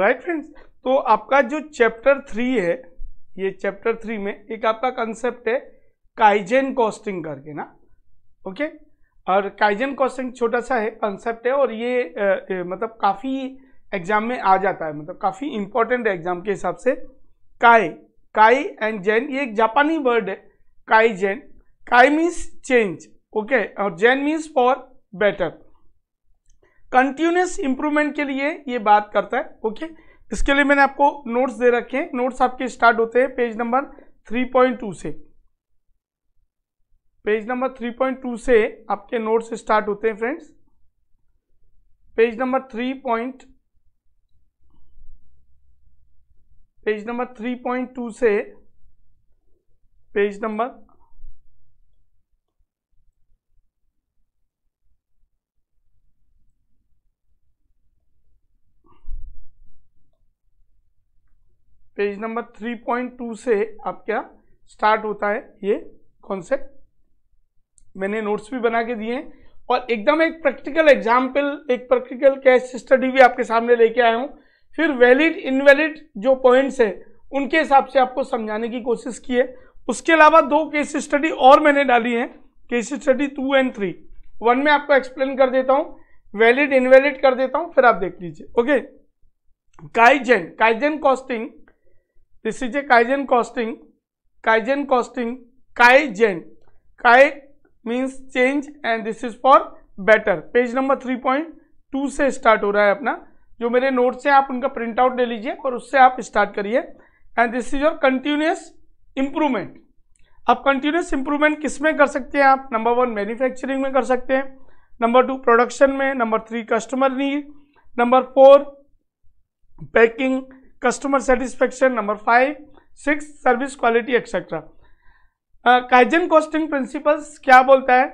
Right friends तो आपका जो चैप्टर थ्री है ये चैप्टर थ्री में एक आपका कंसेप्ट है काइजेन कॉस्टिंग करके ना ओके और काइजेन कॉस्टिंग छोटा सा है कंसेप्ट है और ये ए, ए, मतलब काफ़ी एग्जाम में आ जाता है मतलब काफ़ी इंपॉर्टेंट है एग्जाम के हिसाब से काई काई एंड जैन ये एक जापानी वर्ड है काई जैन काई मीन्स चेंज ओके और zen means for better continuous improvement के लिए ये बात करता है ओके इसके लिए मैंने आपको नोट्स दे रखे हैं नोट्स आपके स्टार्ट होते हैं पेज नंबर 3.2 से पेज नंबर 3.2 से आपके नोट्स स्टार्ट होते हैं friends page number three point page number three point two से पेज नंबर पेज नंबर 3.2 से आप क्या स्टार्ट होता है ये कॉन्सेप्ट मैंने नोट्स भी बना के दिए हैं और एकदम एक प्रैक्टिकल एग्जाम्पल एक प्रैक्टिकल कैश स्टडी भी आपके सामने लेके आया हूँ फिर वैलिड इनवैलिड जो पॉइंट्स हैं उनके हिसाब से आपको समझाने की कोशिश की है उसके अलावा दो केस स्टडी और मैंने डाली हैं case study two and three one में आपको एक्सप्लेन कर देता हूँ वैलिड इनवैलिड कर देता हूँ फिर आप देख लीजिए okay kaizen kaizen costing this is this is a kaizen costing kaizen kai means change and this is for better page number three point two से स्टार्ट हो रहा है अपना जो मेरे नोट्स हैं आप उनका प्रिंट आउट ले लीजिए और उससे आप स्टार्ट करिए and this is your continuous improvement आप कंटिन्यूस इंप्रूवमेंट किस में कर सकते हैं आप नंबर वन मैन्युफैक्चरिंग में कर सकते हैं नंबर टू प्रोडक्शन में number three customer need number four packing customer satisfaction number five six service quality etcetera kaizen costing principles क्या बोलता है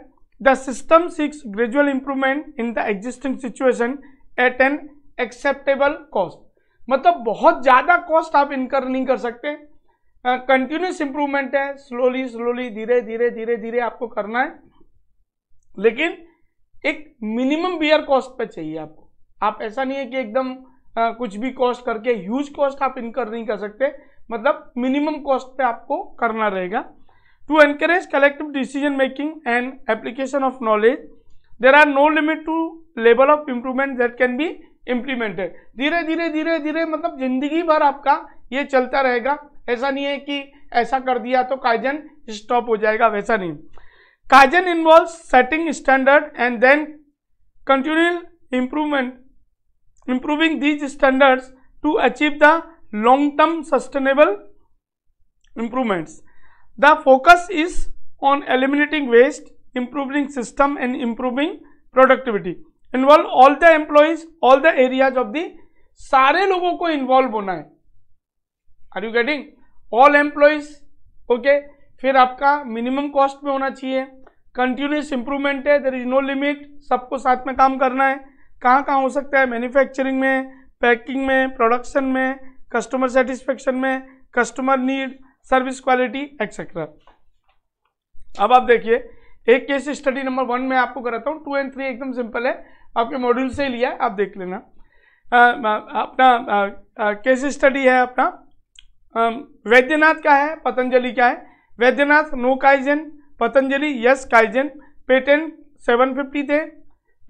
the system seeks gradual improvement in the existing situation at an acceptable cost मतलब बहुत ज़्यादा cost आप incur नहीं कर सकते कंटिन्यूस uh, इंप्रूवमेंट है स्लोली स्लोली धीरे धीरे धीरे धीरे आपको करना है लेकिन एक मिनिमम बियर कॉस्ट पे चाहिए आपको आप ऐसा नहीं है कि एकदम uh, आ, कुछ भी कॉस्ट करके ह्यूज कॉस्ट आप इनकर नहीं कर सकते मतलब मिनिमम कॉस्ट पे आपको करना रहेगा to encourage collective decision making and application of knowledge there are no limit to level of improvement that can be implemented धीरे धीरे धीरे धीरे मतलब जिंदगी भर आपका ये चलता रहेगा ऐसा नहीं है कि ऐसा कर दिया तो काजन स्टॉप हो जाएगा वैसा नहीं kaizen involve setting standard and then continual improvement improving these standards to achieve the long term sustainable improvements the focus is on eliminating waste improving system and improving productivity involve all the employees all the areas of the sare logo ko involve hona hai are you getting all employees okay फिर आपका minimum cost में होना चाहिए continuous improvement है there is no limit सबको साथ में काम करना है कहाँ कहाँ हो सकता है मैन्युफैक्चरिंग में पैकिंग में प्रोडक्शन में कस्टमर सेटिस्फेक्शन में customer need service quality etcetera अब आप देखिए एक केस स्टडी नंबर वन में आपको कराता हूँ टू एंड थ्री एकदम सिंपल है आपके मॉड्यूल से ही लिया है आप देख लेना अपना केस स्टडी है अपना वैद्यनाथ का है पतंजलि का है Baidyanath no kaizen Patanjali yes kaizen patent 750 थे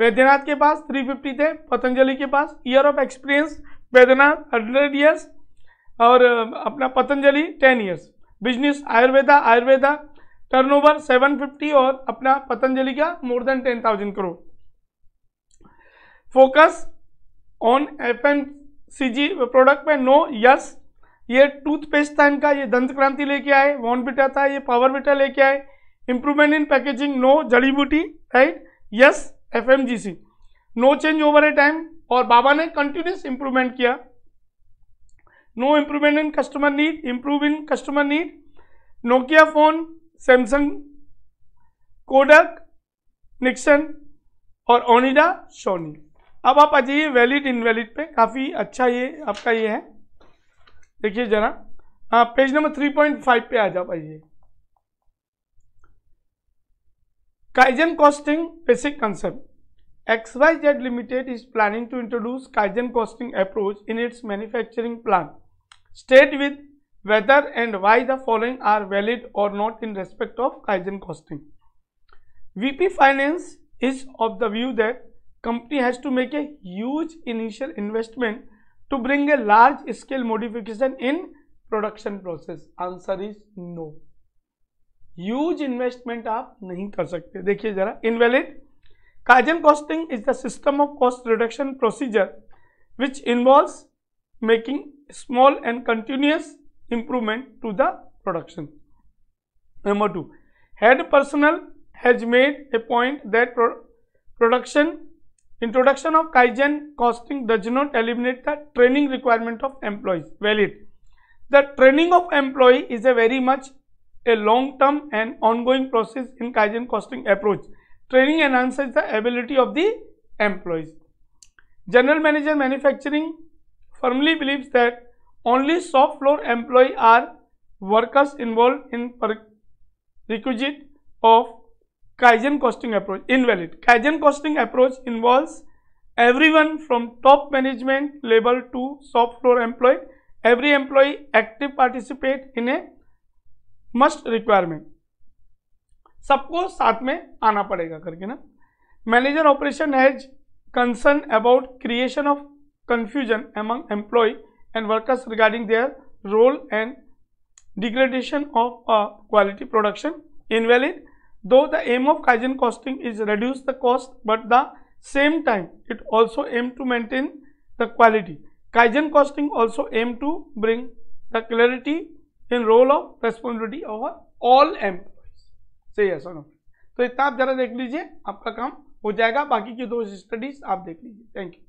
वैद्यनाथ के पास 350 थे पतंजलि के पास year of experience Baidyanath hundred years और अपना Patanjali ten years business ayurveda ayurveda turnover 750 और अपना पतंजलि का more than 10,000 crore focus on F N C G product में नो यस ये टूथपेस्ट था इनका ये दंत क्रांति लेके आए वॉन बिटा था ये पावर बिटा लेके आए इंप्रूवमेंट इन पैकेजिंग नो जड़ी बूटी right yes F M G C no change over a time और बाबा ने कंटिन्यूस इंप्रूवमेंट किया no improvement in customer need improve in customer need Nokia phone Samsung Kodak Nikon और ओनिडा सोनी अब आप आ जाइए वैलिड इनवैलिड पे काफ़ी अच्छा ये आपका ये है देखिए जरा हाँ page number three point five पे आ जाओ आइए Kaizen costing basic concept. XYZ Limited is planning to introduce Kaizen costing approach in its manufacturing plan. State with whether and why the following are valid or not in respect of Kaizen costing. VP Finance is of the view that company has to make a huge initial investment to bring a large scale modification in production process. Answer is no. Huge investment आप नहीं कर सकते देखिए जरा invalid kaizen costing is the system of cost reduction procedure which involve making small and continuous improvement to the production number two head personnel has made a point that production introduction of kaizen costing does not eliminate the training requirement of employ valid the training of employ is a very much a long-term and ongoing process in Kaizen costing approach. Training enhances the ability of the employees. General Manager Manufacturing firmly believes that only soft floor employee are workers involved in requisite of Kaizen costing approach invalid. Kaizen costing approach involves everyone from top management level to soft floor employee. Every employee active participate in a must requirement सबको साथ में आना पड़ेगा करके ना manager operation has concern about creation of confusion among employ and workers regarding their role and degradation of quality production in valid though the aim of kaizen costing is reduce the cost but the same time it also aim to maintain the quality kaizen costing also aim to bring the clarity in role of responsibility of all employees सही है सोनो तो इतना आप जरा देख लीजिए आपका काम हो जाएगा बाकी की दो स्टडीज आप देख लीजिए थैंक यू